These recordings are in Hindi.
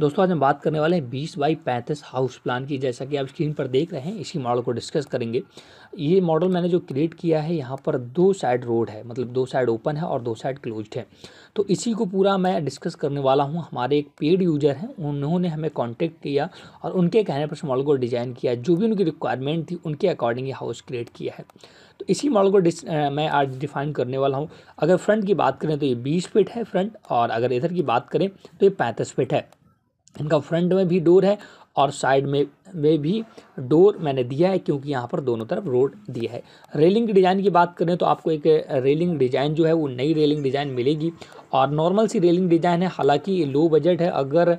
दोस्तों आज हम बात करने वाले हैं बीस बाई पैंतीस हाउस प्लान की जैसा कि आप स्क्रीन पर देख रहे हैं इसी मॉडल को डिस्कस करेंगे ये मॉडल मैंने जो क्रिएट किया है यहाँ पर दो साइड रोड है मतलब दो साइड ओपन है और दो साइड क्लोज्ड है तो इसी को पूरा मैं डिस्कस करने वाला हूँ हमारे एक पेड यूज़र हैं उन्होंने हमें कॉन्टेक्ट किया और उनके कहने पर मॉडल को डिज़ाइन किया जो भी उनकी रिक्वायरमेंट थी उनके अकॉर्डिंग ये हाउस क्रिएट किया है तो इसी मॉडल को मैं आज डिफाइन करने वाला हूँ अगर फ्रंट की बात करें तो ये बीस फिट है फ्रंट और अगर इधर की बात करें तो ये पैंतीस फिट है इनका फ्रंट में भी डोर है और साइड में में भी डोर मैंने दिया है क्योंकि यहाँ पर दोनों तरफ रोड दिया है रेलिंग डिज़ाइन की बात करें तो आपको एक रेलिंग डिज़ाइन जो है वो नई रेलिंग डिज़ाइन मिलेगी और नॉर्मल सी रेलिंग डिज़ाइन है हालांकि लो बजट है अगर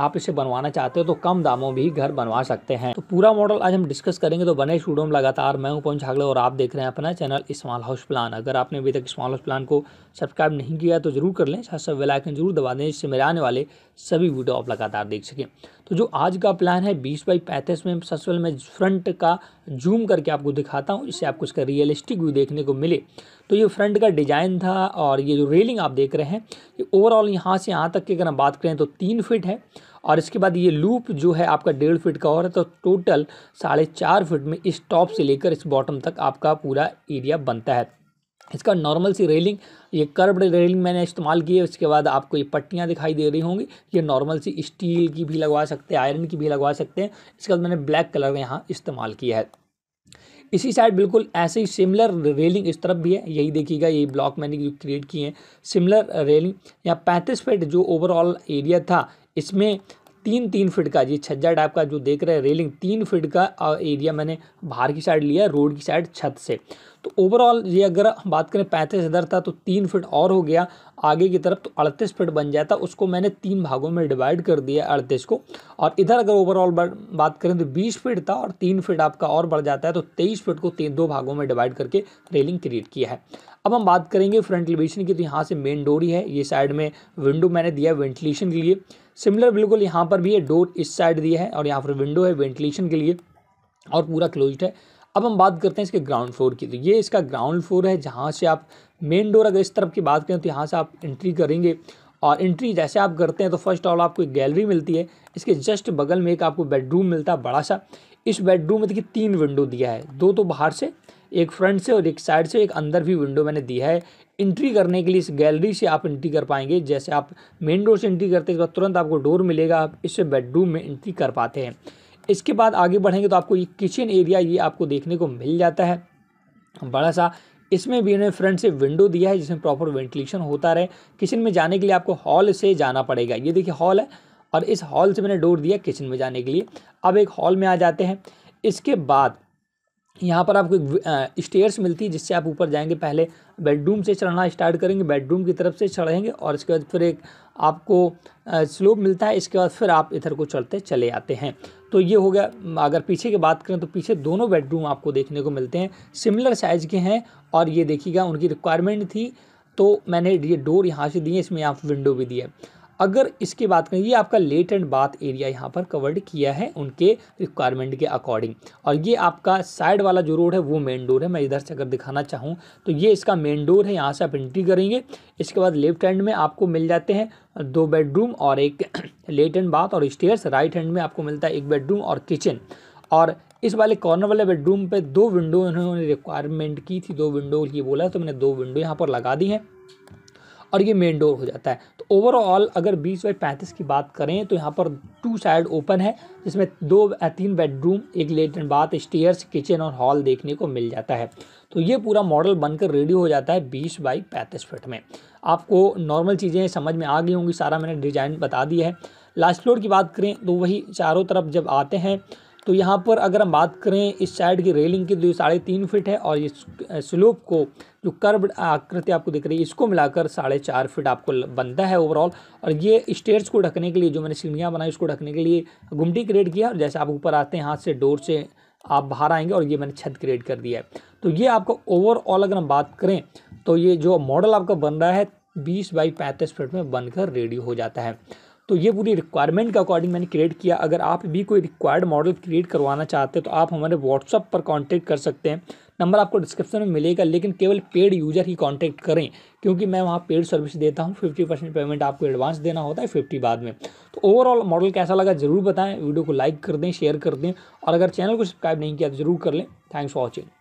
आप इसे बनवाना चाहते हो तो कम दामों भी घर बनवा सकते हैं तो पूरा मॉडल आज हम डिस्कस करेंगे तो बने स्टूडियो में लगातार मैं हूं पवन छागले और आप देख रहे हैं अपना चैनल स्मॉल हाउस प्लान अगर आपने अभी तक स्मॉल हाउस प्लान को सब्सक्राइब नहीं किया तो जरूर कर लें साथ साथ बेलाइकन जरूर दबा दें जिससे मेरे आने वाले सभी वीडियो आप लगातार देख सकें तो जो आज का प्लान है बीस बाई पैंतीस में ससुरल में फ्रंट का जूम करके आपको दिखाता हूँ इससे आपको इसका रियलिस्टिक व्यू देखने को मिले तो ये फ्रंट का डिज़ाइन था और ये जो रेलिंग आप देख रहे हैं ये ओवरऑल यहाँ से यहाँ तक की अगर हम बात करें तो तीन फिट है और इसके बाद ये लूप जो है आपका डेढ़ फिट का और है तो टोटल साढ़े चार फिट में इस टॉप से लेकर इस बॉटम तक आपका पूरा एरिया बनता है इसका नॉर्मल सी रेलिंग ये कर्व्ड रेलिंग मैंने इस्तेमाल की है उसके बाद आपको ये पट्टियाँ दिखाई दे रही होंगी ये नॉर्मल सी स्टील की भी लगवा सकते हैं आयरन की भी लगवा सकते हैं इसके बाद मैंने ब्लैक कलर यहाँ इस्तेमाल किया है इसी साइड बिल्कुल ऐसे ही सिमिलर रेलिंग इस तरफ भी है यही देखिएगा यही ब्लॉक मैंने जो क्रिएट किए हैं सिमिलर रेलिंग यहाँ पैंतीस फीट जो ओवरऑल एरिया था इसमें तीन तीन फिट का ये छज्जा टाइप का जो देख रहे हैं रेलिंग तीन फिट का एरिया मैंने बाहर की साइड लिया रोड की साइड छत से तो ओवरऑल ये अगर बात करें पैंतीस हज़ार था तो तीन फिट और हो गया आगे की तरफ तो अड़तीस फिट बन जाता उसको मैंने तीन भागों में डिवाइड कर दिया अड़तीस को और इधर अगर ओवरऑल बात करें तो बीस फिट था और तीन फिट आपका और बढ़ जाता है तो तेईस फिट को तीन दो भागों में डिवाइड करके रेलिंग क्रिएट किया है अब हम बात करेंगे फ्रंट एलिवेशन की तो यहाँ से मेन डोरी है ये साइड में विंडो मैंने दिया वेंटिलेशन के लिए सिमिलर बिल्कुल यहाँ पर भी है डोर इस साइड दिया है और यहाँ पर विंडो है वेंटिलेशन के लिए और पूरा क्लोज्ड है अब हम बात करते हैं इसके ग्राउंड फ्लोर की तो ये इसका ग्राउंड फ्लोर है जहाँ से आप मेन डोर अगर इस तरफ की बात करें तो यहाँ से आप एंट्री करेंगे और एंट्री जैसे आप करते हैं तो फर्स्ट ऑल आपको एक गैलरी मिलती है इसके जस्ट बगल में एक आपको बेडरूम मिलता है बड़ा सा इस बेडरूम में देखिए तीन विंडो दिया है दो तो बाहर से एक फ्रंट से और एक साइड से एक अंदर भी विंडो मैंने दिया है एंट्री करने के लिए इस गैलरी से आप एंट्री कर पाएंगे जैसे आप मेन डोर से एंट्री करते हैं इसके तुरंत आपको डोर मिलेगा आप इससे बेडरूम में एंट्री कर पाते हैं इसके बाद आगे बढ़ेंगे तो आपको ये किचन एरिया ये आपको देखने को मिल जाता है बड़ा सा इसमें भी इन्होंने फ्रंट से विंडो दिया है जिसमें प्रॉपर वेंटिलेशन होता रहे किचन में जाने के लिए आपको हॉल से जाना पड़ेगा ये देखिए हॉल है और इस हॉल से मैंने डोर दिया किचन में जाने के लिए अब एक हॉल में आ जाते हैं इसके बाद यहाँ पर आपको स्टेयर्स मिलती है जिससे आप ऊपर जाएंगे पहले बेडरूम से चढ़ना स्टार्ट करेंगे बेडरूम की तरफ से चढ़ेंगे और इसके बाद फिर एक आपको स्लोप मिलता है इसके बाद फिर आप इधर को चढ़ते चले आते हैं तो ये हो गया अगर पीछे की बात करें तो पीछे दोनों बेडरूम आपको देखने को मिलते हैं सिमिलर साइज़ के हैं और ये देखिएगा उनकी रिक्वायरमेंट थी तो मैंने ये डोर यहाँ से दिए इसमें आप विंडो भी दिए अगर इसकी बात करें ये आपका लेट एंड बाथ एरिया यहाँ पर कवर्ड किया है उनके रिक्वायरमेंट के अकॉर्डिंग और ये आपका साइड वाला जो रोड है वो मेन डोर है मैं इधर से अगर दिखाना चाहूँ तो ये इसका मेन डोर है यहाँ से आप एंट्री करेंगे इसके बाद लेफ्ट हैंड में आपको मिल जाते हैं दो बेडरूम और एक लेट एंड बाथ और स्टेयर्स राइट हैंड में आपको मिलता है एक बेडरूम और किचन और इस वाले कॉर्नर वाले बेडरूम पर दो विंडो इन्होंने रिक्वायरमेंट की थी दो विंडो ये बोला तो मैंने दो विंडो यहाँ पर लगा दी हैं और ये मेन डोर हो जाता है तो ओवरऑल अगर बीस बाई पैंतीस की बात करें तो यहाँ पर टू साइड ओपन है जिसमें दो तीन बेडरूम एक लेट बाथ स्टेयर्स किचन और हॉल देखने को मिल जाता है तो ये पूरा मॉडल बनकर रेडी हो जाता है बीस बाई पैंतीस फिट में आपको नॉर्मल चीज़ें समझ में आ गई होंगी सारा मैंने डिज़ाइन बता दिया है लास्ट फ्लोर की बात करें तो वही चारों तरफ जब आते हैं तो यहाँ पर अगर हम बात करें इस साइड की रेलिंग की तो ये साढ़े तीन फिट है और इस स्लोप को जो कर्ब आकृति आपको दिख रही है इसको मिलाकर साढ़े चार फिट आपको बनता है ओवरऑल और ये स्टेयर्स को ढकने के लिए जो मैंने सीढ़ियाँ बनाई उसको ढकने के लिए गुमटी क्रिएट किया और जैसे आप ऊपर आते हैं हाथ से डोर से आप बाहर आएंगे और ये मैंने छत क्रिएट कर दिया है तो ये आपका ओवरऑल अगर हम बात करें तो ये जो मॉडल आपका बन रहा है बीस बाई पैंतीस फिट में बनकर रेडी हो जाता है तो ये पूरी रिक्वायरमेंट के अकॉर्डिंग मैंने क्रिएट किया अगर आप भी कोई रिक्वायर्ड मॉडल क्रिएट करवाना चाहते हैं तो आप हमारे व्हाट्सअप पर कॉन्टैक्ट कर सकते हैं नंबर आपको डिस्क्रिप्शन में मिलेगा लेकिन केवल पेड यूज़र ही कांटेक्ट करें क्योंकि मैं वहाँ पेड सर्विस देता हूँ फिफ्टी परसेंट पेमेंट आपको एडवांस देना होता है फिफ्टी बाद में तो ओवरऑल मॉडल कैसा लगा ज़रूर बताएँ वीडियो को लाइक कर दें शेयर कर दें और अगर चैनल को सब्सक्राइब नहीं किया तो ज़रूर कर लें थैंक्स फॉर वॉचिंग